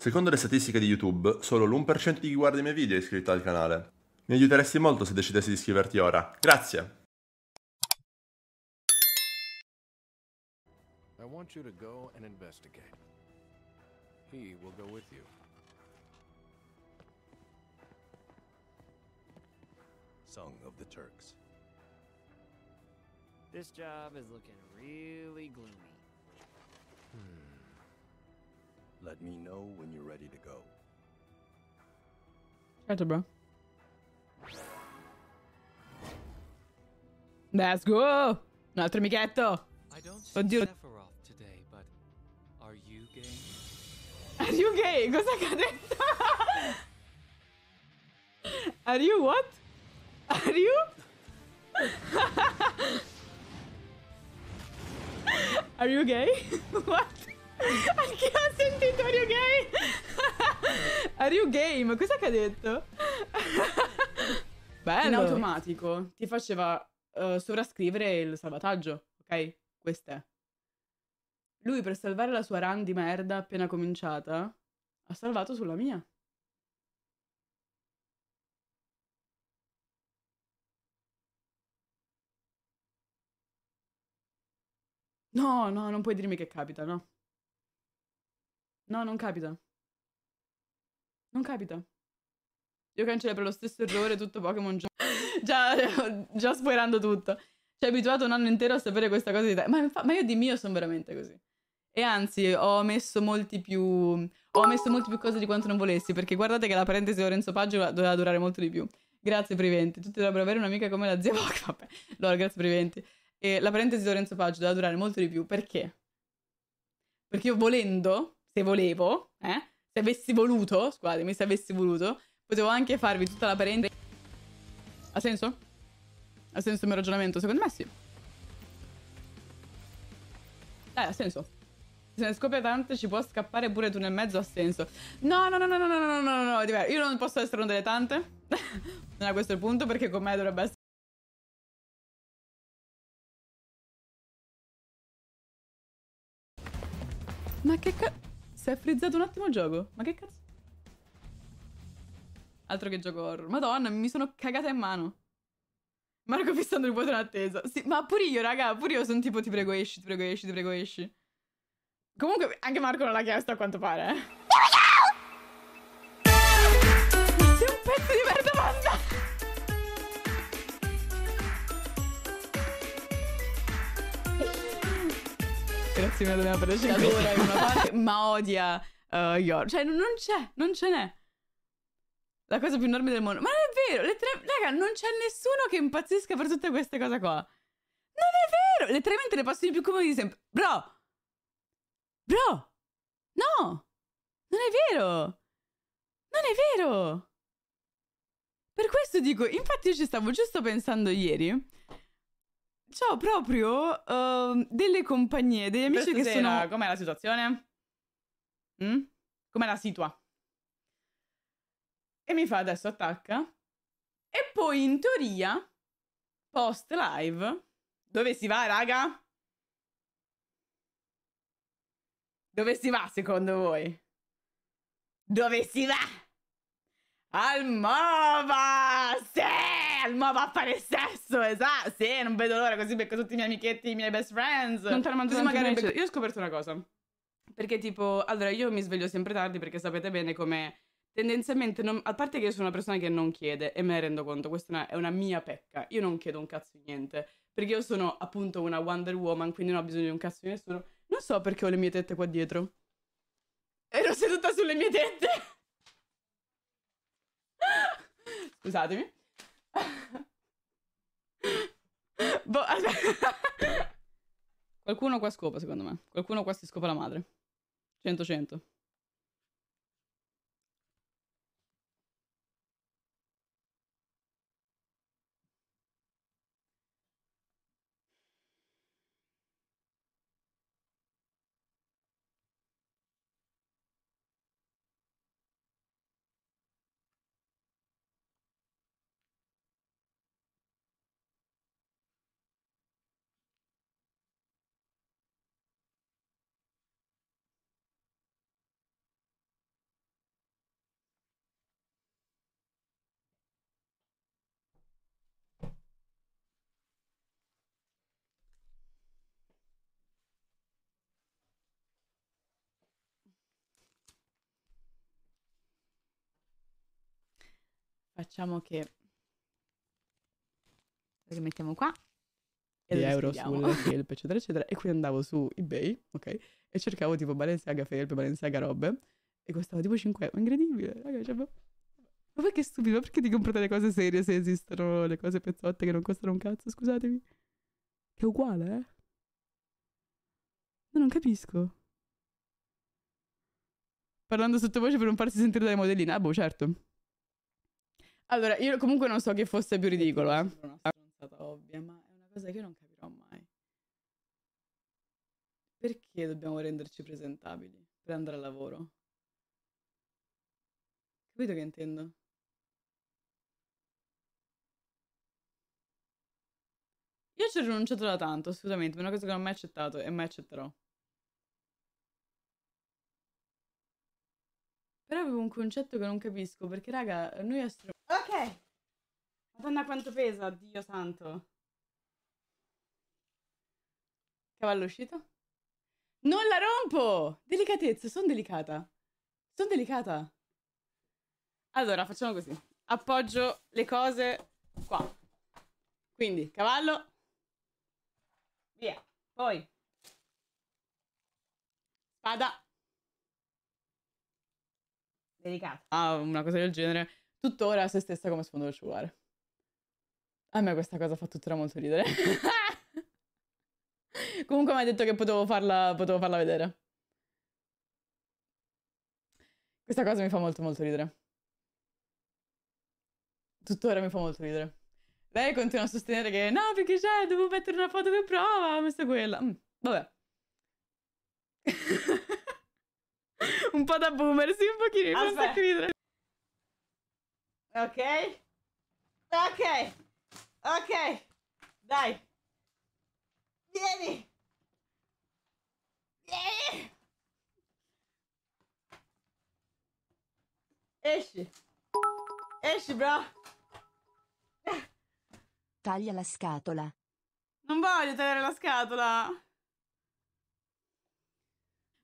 Secondo le statistiche di YouTube, solo l'1% di chi guarda i miei video è iscritto al canale. Mi aiuteresti molto se decidessi di iscriverti ora. Grazie! I want you to go and investigate. He will go with you. Song of the Turks. This job is looking really gloomy. Let me know when you're ready to go. Gotcha, bro. Let's go! Notre Mighetto! I don't see Oddio. Sephiroth today, but are you gay? Are you gay? Cosa che ha detto? Are you what? Are you? Are you gay? what? Anche ho sentito Are you gay? Are you game? Cos'è che ha detto? Bello. In automatico ti faceva uh, sovrascrivere il salvataggio, ok? Questo è. Lui per salvare la sua run di merda appena cominciata ha salvato sulla mia. No, no, non puoi dirmi che capita, no. No, non capita. Non capita. Io cancello lo stesso errore tutto Pokémon già, già spoilerando tutto. Ci cioè, hai abituato un anno intero a sapere questa cosa di te. Ma, ma io di mio sono veramente così. E anzi, ho messo molti più. Ho messo molti più cose di quanto non volessi. Perché guardate che la parentesi di Lorenzo Paggio doveva durare molto di più. Grazie, Priventi. Tutti dovrebbero avere un'amica come la zia Vogue. Vabbè, allora, grazie, Priventi. E la parentesi di Lorenzo Paggio doveva durare molto di più. Perché? Perché io volendo se volevo, eh, se avessi voluto, scusatemi, se avessi voluto, potevo anche farvi tutta la parentesi. Ha senso? Ha senso il mio ragionamento? Secondo me sì. Dai, ha senso. Se ne scopre tante ci può scappare pure tu nel mezzo, ha senso. No, no, no, no, no, no, no, no, no, no, io non posso essere una delle tante. non è questo il punto perché con me dovrebbe essere... Ma che cazzo... Si è frizzato un attimo il gioco. Ma che cazzo? Altro che gioco horror. Madonna, mi sono cagata in mano. Marco fissando il vuoto in attesa. Sì, ma pure io, raga, pure io sono tipo ti prego esci, ti prego esci, ti prego esci. Comunque anche Marco non l'ha chiesto a quanto pare. Eh. Sei un pezzo di merda, mamma! Grazie mille Elena per essere Adora in una parte, ma odia uh, eh, Yor. Cioè, non c'è, non ce n'è. La cosa più enorme del mondo. Ma non è vero, le raga, non c'è nessuno che impazzisca per tutte queste cose qua. Non è vero! Letteralmente le passioni più comodi di sempre. Bro! Bro! No! Non è vero! Non è vero! Per questo dico, infatti io ci stavo giusto pensando ieri ho proprio uh, delle compagnie, degli amici Questa che sera, sono... Eh, com'è la situazione? Mm? Com'è la situa? E mi fa adesso attacca. E poi in teoria, post live, dove si va, raga? Dove si va secondo voi? Dove si va? Al MOVA! Sì! Elmo va a fare il sesso, esatto. Sì, non vedo l'ora, così becco tutti i miei amichetti, i miei best friends. Non te la magari becco... Io ho scoperto una cosa. Perché tipo, allora io mi sveglio sempre tardi perché sapete bene come tendenzialmente, non... a parte che io sono una persona che non chiede e me ne rendo conto, questa è una, è una mia pecca, io non chiedo un cazzo di niente, perché io sono appunto una Wonder Woman, quindi non ho bisogno di un cazzo di nessuno. Non so perché ho le mie tette qua dietro. Ero seduta sulle mie tette. Scusatemi. Boh, Qualcuno qua scopa, secondo me. Qualcuno qua si scopa la madre. 100-100. facciamo che rimettiamo qua e lo euro sulle felpe eccetera eccetera e qui andavo su ebay ok e cercavo tipo Balenciaga felpe Balenciaga robe e costava tipo 5 euro incredibile raga cioè, ma... ma perché stupido perché ti comprate le cose serie se esistono le cose pezzotte che non costano un cazzo scusatemi che è uguale eh no, non capisco parlando sottovoce per non farsi sentire dalle modelline ah boh certo allora, io comunque non so che fosse più ridicolo, eh. È Una stronzata ovvia, ma è una cosa che io non capirò mai. Perché dobbiamo renderci presentabili per andare al lavoro? Capito che intendo? Io ci ho rinunciato da tanto, assolutamente, ma è una cosa che non ho mai accettato e mai accetterò. Però avevo un concetto che non capisco, perché raga, noi astro... Ok! Madonna quanto pesa, Dio santo! Cavallo uscito? Non la rompo! Delicatezza, sono delicata. Sono delicata. Allora, facciamo così. Appoggio le cose qua. Quindi, cavallo. Via. Poi. Spada. Delicato. a ah, una cosa del genere, tuttora a se stessa come sfondo del cellulare. A me questa cosa fa tuttora molto ridere. Comunque mi ha detto che potevo farla, potevo farla vedere. Questa cosa mi fa molto molto ridere. Tuttora mi fa molto ridere. Lei continua a sostenere che no, perché c'è, devo mettere una foto che prova, ho messo quella. Mm, vabbè. un po' da boomer, sì, un pochino. Mi fa un Ok. Ok. Ok. Dai. Vieni. Vieni. Esci. Esci, bro. Taglia la scatola. Non voglio tagliare la scatola.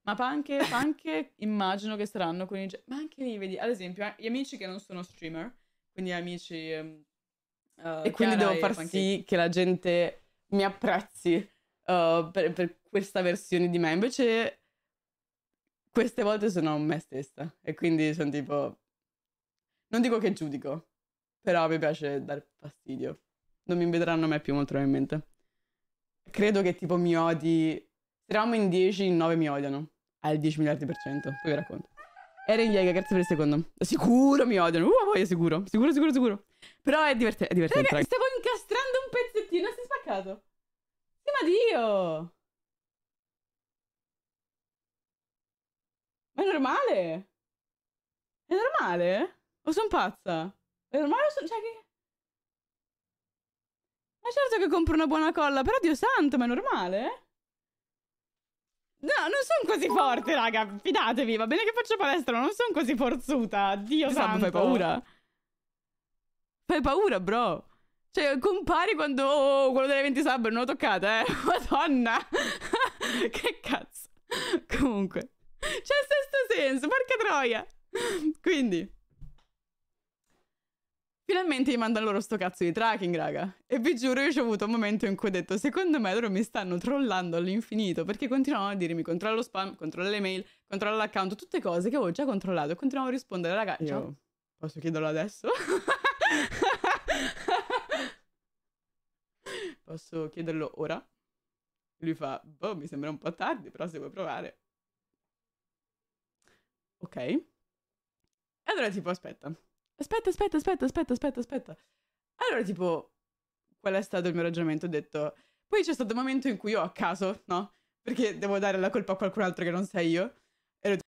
Ma panche, anche immagino che saranno con i... Ma anche lì, vedi, ad esempio, eh, gli amici che non sono streamer, quindi amici... ehm, eh, e quindi devo far sì che la gente mi apprezzi eh, per, per questa versione di me. Invece queste volte sono me stessa e quindi sono tipo... Non dico che giudico, però mi piace dar fastidio. Non mi vedranno mai più molto probabilmente. Credo che tipo mi odi... Se eravamo in 10, in 9 mi odiano al 10 miliardi per cento. Poi vi racconto. Eren Jäger, grazie per il secondo. Sicuro mi odiano. Uh, voglio sicuro. Sicuro, sicuro, sicuro. Però è, diverte è divertente. Raga, stavo incastrando un pezzettino. Si è spaccato. Sì, ma Dio. Ma è normale? È normale? O sono pazza? È normale o sono... Cioè che... Ma certo che compro una buona colla, però Dio santo, ma è normale? No, non sono così forte, raga. Fidatevi, va bene che faccio palestra, ma non sono così forzuta. Dio Ti santo. fai paura. Fai paura, bro. Cioè, compari quando oh, quello delle 20 sub non l'ho toccata, eh. Madonna. che cazzo. Comunque. C'è il sesto senso, porca troia. Quindi. Finalmente gli mandano loro sto cazzo di tracking, raga. E vi giuro, io ho avuto un momento in cui ho detto, secondo me loro mi stanno trollando all'infinito, perché continuano a dirmi controllo spam, controllo le mail, controllo l'account, tutte cose che avevo già controllato e continuavo a rispondere, raga, io ciao. posso chiederlo adesso? posso chiederlo ora? Lui fa, boh, mi sembra un po' tardi, però se vuoi provare. Ok. E allora tipo, aspetta aspetta, aspetta, aspetta, aspetta, aspetta, aspetta. Allora, tipo, qual è stato il mio ragionamento? Ho detto, poi c'è stato un momento in cui io a caso, no? Perché devo dare la colpa a qualcun altro che non sei io. E ho detto,